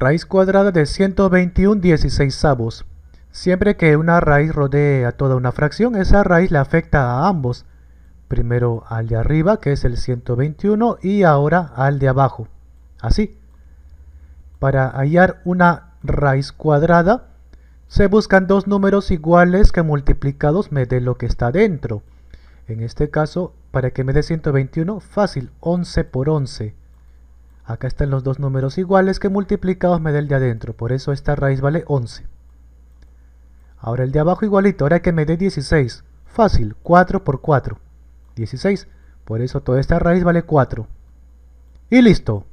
Raíz cuadrada de 121 16avos. Siempre que una raíz rodee a toda una fracción, esa raíz le afecta a ambos. Primero al de arriba, que es el 121, y ahora al de abajo. Así. Para hallar una raíz cuadrada, se buscan dos números iguales que multiplicados me dé lo que está dentro. En este caso, para que me dé 121, fácil, 11 por 11. Acá están los dos números iguales que multiplicados me da el de adentro, por eso esta raíz vale 11. Ahora el de abajo igualito, ahora que me dé 16. Fácil, 4 por 4. 16. Por eso toda esta raíz vale 4. Y listo.